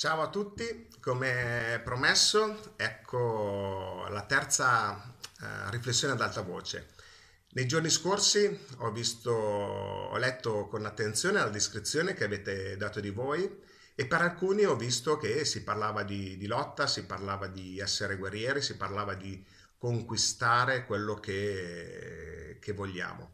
Ciao a tutti, come promesso, ecco la terza eh, riflessione ad alta voce. Nei giorni scorsi ho, visto, ho letto con attenzione la descrizione che avete dato di voi e per alcuni ho visto che si parlava di, di lotta, si parlava di essere guerrieri, si parlava di conquistare quello che, che vogliamo.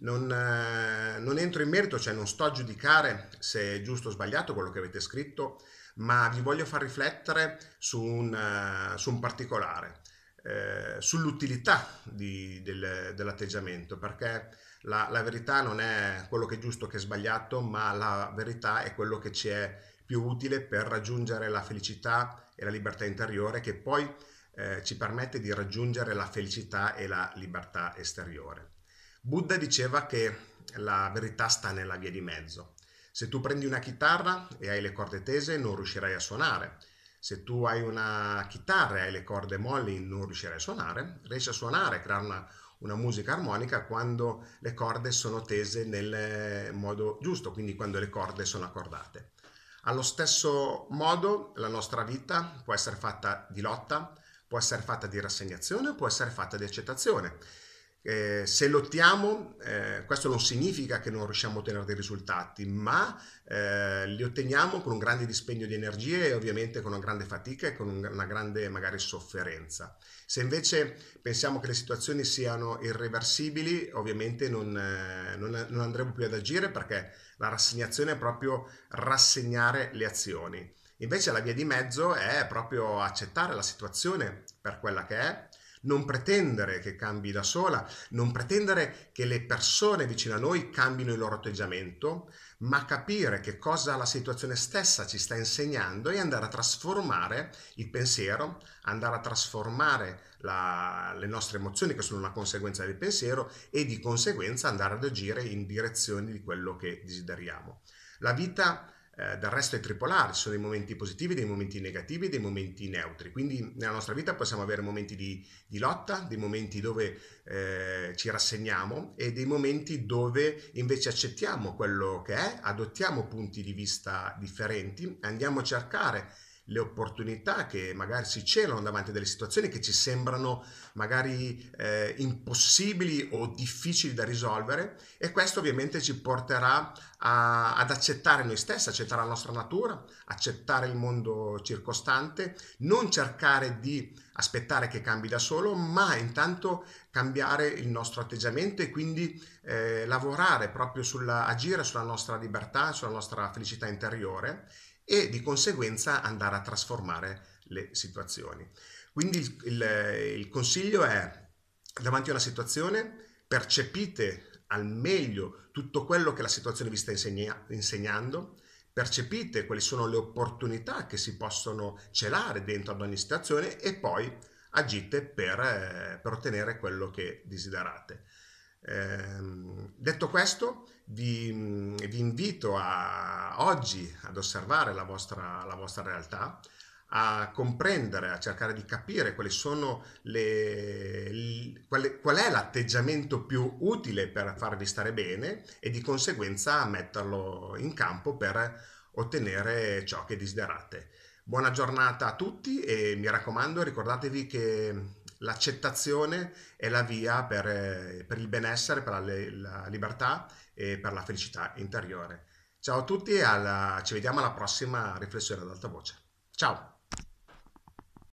Non, eh, non, entro in merito, cioè non sto a giudicare se è giusto o sbagliato quello che avete scritto, ma vi voglio far riflettere su un, eh, su un particolare, eh, sull'utilità del, dell'atteggiamento, perché la, la, verità non è quello che è giusto o che è sbagliato, ma la verità è quello che ci è più utile per raggiungere la felicità e la libertà interiore che poi eh, ci permette di raggiungere la felicità e la libertà esteriore. Buddha diceva che la verità sta nella via di mezzo. Se tu prendi una chitarra e hai le corde tese non riuscirai a suonare. Se tu hai una chitarra e hai le corde molli non riuscirai a suonare. Riesci a suonare, a creare una, una musica armonica quando le corde sono tese nel modo giusto, quindi quando le corde sono accordate. Allo stesso modo la nostra vita può essere fatta di lotta, può essere fatta di rassegnazione, può essere fatta di accettazione. Eh, se lottiamo, eh, questo non significa che non riusciamo a ottenere dei risultati, ma eh, li otteniamo con un grande dispendio di energie e ovviamente con una grande fatica e con una grande magari sofferenza. Se invece pensiamo che le situazioni siano irreversibili, ovviamente non, eh, non, non andremo più ad agire perché la rassegnazione è proprio rassegnare le azioni. Invece la via di mezzo è proprio accettare la situazione per quella che è, non pretendere che cambi da sola, non pretendere che le persone vicino a noi cambino il loro atteggiamento, ma capire che cosa la situazione stessa ci sta insegnando e andare a trasformare il pensiero, andare a trasformare la, le nostre emozioni che sono una conseguenza del pensiero e di conseguenza andare ad agire in direzione di quello che desideriamo. La vita eh, del resto è tripolare, ci sono dei momenti positivi, dei momenti negativi dei momenti neutri. Quindi nella nostra vita possiamo avere momenti di, di lotta, dei momenti dove eh, ci rassegniamo e dei momenti dove invece accettiamo quello che è, adottiamo punti di vista differenti, andiamo a cercare le opportunità che magari si celano davanti a delle situazioni che ci sembrano magari eh, impossibili o difficili da risolvere e questo ovviamente ci porterà a, ad accettare noi stessi, accettare la nostra natura, accettare il mondo circostante, non cercare di aspettare che cambi da solo, ma intanto cambiare il nostro atteggiamento e quindi eh, lavorare proprio sull'agire, sulla nostra libertà, sulla nostra felicità interiore e di conseguenza andare a trasformare le situazioni. Quindi il, il, il consiglio è davanti a una situazione percepite al meglio tutto quello che la situazione vi sta insegna, insegnando, percepite quali sono le opportunità che si possono celare dentro ad ogni situazione e poi agite per, eh, per ottenere quello che desiderate. Ehm, detto questo, vi, vi invito a, oggi ad osservare la vostra, la vostra realtà, a comprendere, a cercare di capire quali sono le, le qual è l'atteggiamento più utile per farvi stare bene e di conseguenza metterlo in campo per ottenere ciò che desiderate. Buona giornata a tutti e mi raccomando ricordatevi che l'accettazione è la via per, eh, per il benessere, per la, la, libertà e per la felicità interiore. Ciao a tutti e alla, ci vediamo alla prossima riflessione ad alta voce. Ciao!